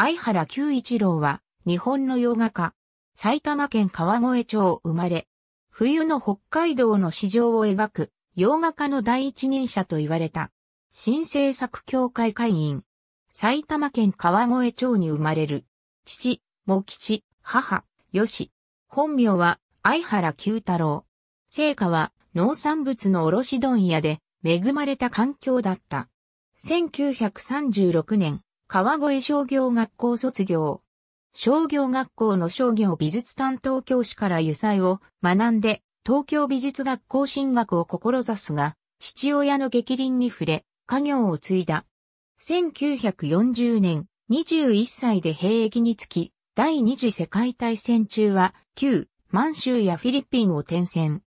相原久一郎は、日本の洋画家、埼玉県川越町生まれ、冬の北海道の市場を描く、洋画家の第一人者と言われた、新制作協会会員、埼玉県川越町に生まれる、父、茂吉、母、吉、本名は、相原久太郎。成果は、農産物の卸問屋で、恵まれた環境だった。1936年、川越商業学校卒業。商業学校の商業美術担当教師から油彩を学んで、東京美術学校進学を志すが、父親の激鱗に触れ、家業を継いだ。1940年、21歳で兵役につき、第二次世界大戦中は、旧満州やフィリピンを転戦。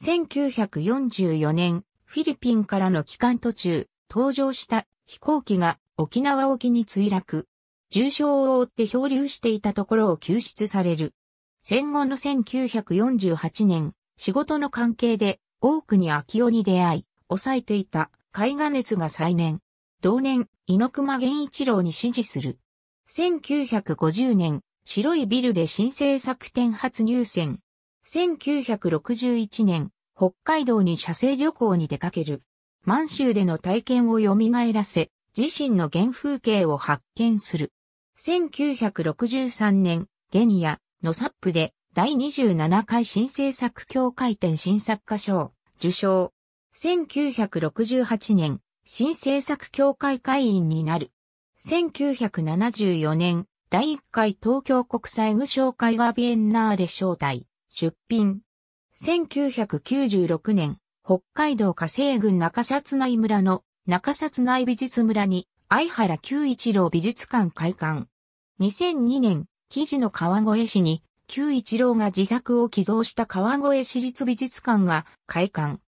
1944年、フィリピンからの帰還途中、登場した飛行機が沖縄沖に墜落。重傷を負って漂流していたところを救出される。戦後の1948年、仕事の関係で多くに秋尾に出会い、抑えていた絵画熱が再燃。同年、猪熊源一郎に支持する。1950年、白いビルで新製作展初入選。1961年、北海道に写生旅行に出かける。満州での体験を蘇らせ、自身の原風景を発見する。1963年、ゲニア、ノサップで第27回新制作協会展新作家賞、受賞。1968年、新制作協会会員になる。1974年、第1回東京国際具象会がビエンナーレ招待、出品。1996年、北海道火星群中札内村の中札内美術村に相原九一郎美術館開館。2002年、記事の川越市に九一郎が自作を寄贈した川越市立美術館が開館。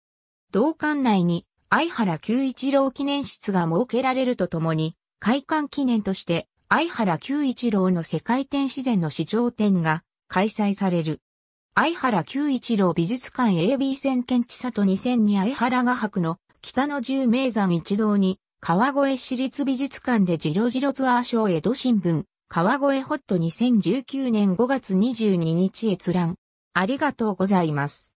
同館内に相原九一郎記念室が設けられるとともに、開館記念として相原九一郎の世界展自然の市場展が開催される。相原九一郎美術館 AB 線検知里2002相原画伯の北の十名山一堂に川越市立美術館でジロジロツアーショー江戸新聞川越ホット2019年5月22日閲覧ありがとうございます。